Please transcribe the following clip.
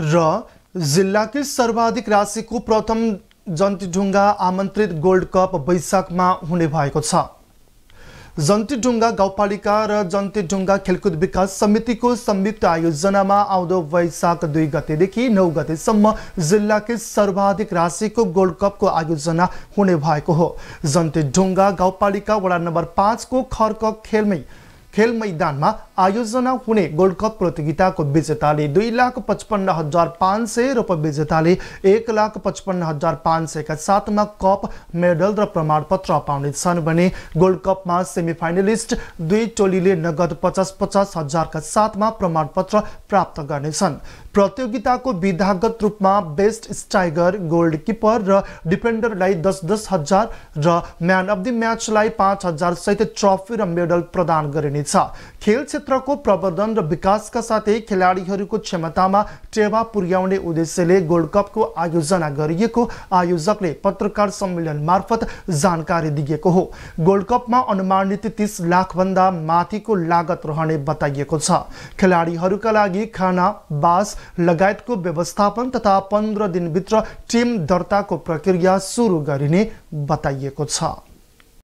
र जिल्लाकै सर्वाधिक राशिको प्रथम जन्तीढुङ्गा आमन्त्रित गोल्ड कप वैशाखमा हुने भएको छ जन्तीढुङ्गा गाउँपालिका र जन्तीढुङ्गा खेलकुद विकास समितिको संयुक्त आयोजनामा आउँदो वैशाख दुई गतेदेखि नौ गतेसम्म जिल्लाकै सर्वाधिक राशिको गोल्ड कपको आयोजना हुने भएको हो जन्तीढुङ्गा गाउँपालिका वडा नम्बर पाँचको खर्क खेलमै खेल मैदानमा आयोजना हुने गोल्ड कप प्रतियोगिताको विजेताले दुई लाख पचपन्न हजार पाँच सय र उपविजेताले एक लाख पचपन्न हजार पाँच सयका साथमा कप मेडल र प्रमाणपत्र पाउनेछन् भने गोल्ड कपमा सेमी फाइनलिस्ट दुई टोलीले नगद पचास पचास हजारका साथमा प्रमाणपत्र प्राप्त गर्नेछन् प्रतियोगिताको विधागत रूपमा बेस्ट स्ट्राइगर गोल्ड किपर र डिफेन्डरलाई दस दस हजार र म्यान अफ दि म्याचलाई पाँच हजार सहित ट्रफी र मेडल प्रदान गरिनेछ खेल क्षेत्रको प्रवर्धन र विकासका साथै खेलाडीहरूको क्षमतामा टेवा पुर्याउने उद्देश्यले गोल्ड कपको आयोजना गरिएको आयोजकले पत्रकार सम्मेलन मार्फत जानकारी दिएको हो गोल्ड कपमा अनुमानित तिस लाखभन्दा माथिको लागत रहने बताइएको छ खेलाडीहरूका लागि खाना बास लगायतको व्यवस्थापन तथा पन्ध्र दिनभित्र टिम दर्ताको प्रक्रिया सुरु गरिने बताइएको छ